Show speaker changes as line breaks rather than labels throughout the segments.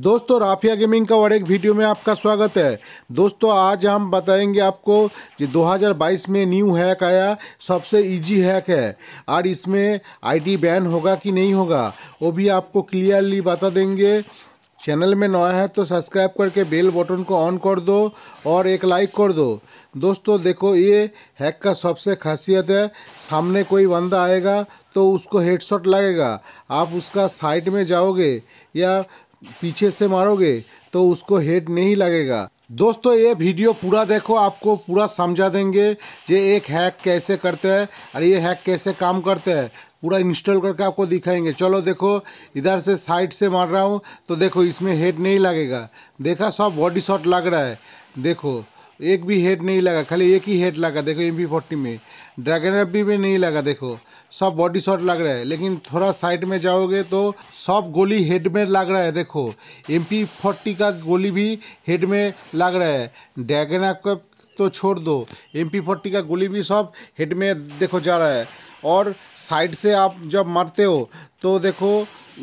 दोस्तों राफिया गेमिंग का और एक वीडियो में आपका स्वागत है दोस्तों आज हम बताएंगे आपको कि 2022 में न्यू हैक आया सबसे इजी हैक है और इसमें आईडी बैन होगा कि नहीं होगा वो भी आपको क्लियरली बता देंगे चैनल में नया है तो सब्सक्राइब करके बेल बटन को ऑन कर दो और एक लाइक कर दो दोस्तों देखो ये हैक का सबसे खासियत है सामने कोई बंदा आएगा तो उसको हेडशॉट लगेगा आप उसका साइड में जाओगे या पीछे से मारोगे तो उसको हेड नहीं लगेगा दोस्तों ये वीडियो पूरा देखो आपको पूरा समझा देंगे ये एक हैक कैसे करते हैं और ये हैक कैसे काम करते हैं पूरा इंस्टॉल करके आपको दिखाएंगे चलो देखो इधर से साइड से मार रहा हूँ तो देखो इसमें हेड नहीं लगेगा देखा सब बॉडी शॉट लग रहा है देखो एक भी हेड नहीं लगा खाली एक ही हेड लगा देखो एम पी फोर्टी में ड्रैगन एफ भी नहीं लगा देखो सब बॉडी शॉट लग रहा है लेकिन थोड़ा साइड में जाओगे तो सब गोली हेड में लग रहा है देखो एम पी फोर्टी का गोली भी हेड में लग रहा है ड्रैगन एफ का तो छोड़ दो एम पी फोर्टी का गोली भी सब हेड में देखो जा रहा है और साइड से आप जब मारते हो तो देखो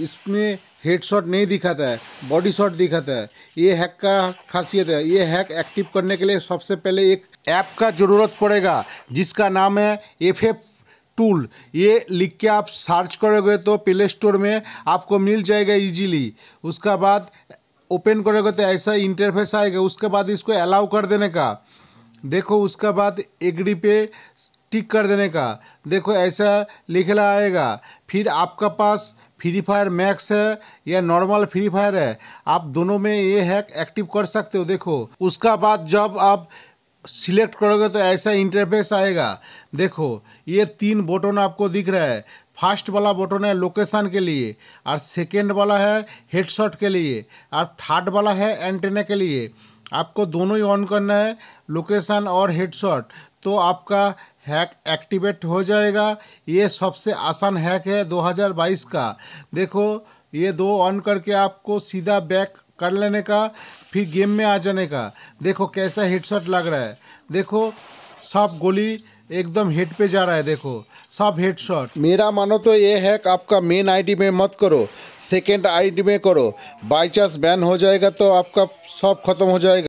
इसमें हेड शॉट नहीं दिखाता है बॉडी शॉट दिखाता है ये हैक का खासियत है ये हैक एक्टिव करने के लिए सबसे पहले एक ऐप का ज़रूरत पड़ेगा जिसका नाम है एफ एफ टूल ये लिख के आप सर्च करोगे तो प्ले स्टोर में आपको मिल जाएगा इजीली उसका बाद ओपन करोगे तो ऐसा इंटरफेस आएगा उसके बाद इसको अलाउ कर देने का देखो उसके बाद एग्री पे टिक कर देने का देखो ऐसा लिखला आएगा फिर आपका पास फ्री फायर मैक्स है या नॉर्मल फ्री फायर है आप दोनों में ये हैक एक्टिव कर सकते हो देखो उसका बाद जब आप सिलेक्ट करोगे तो ऐसा इंटरफेस आएगा देखो ये तीन बटन आपको दिख रहा है फर्स्ट वाला बटन है लोकेशन के लिए और सेकेंड वाला है हेडशॉट के लिए और थर्ड वाला है एंटेना के लिए आपको दोनों ही ऑन करना है लोकेशन और हेडशॉट तो आपका हैक एक्टिवेट हो जाएगा ये सबसे आसान हैक है 2022 का देखो ये दो ऑन करके आपको सीधा बैक कर लेने का फिर गेम में आ जाने का देखो कैसा हेडसेट लग रहा है देखो सब गोली एकदम हेड पे जा रहा है देखो सब हेडशॉट मेरा मानो तो ये हैक आपका मेन आईडी में मत करो सेकेंड आईडी में करो बाई चांस बैन हो जाएगा तो आपका सब खत्म हो जाएगा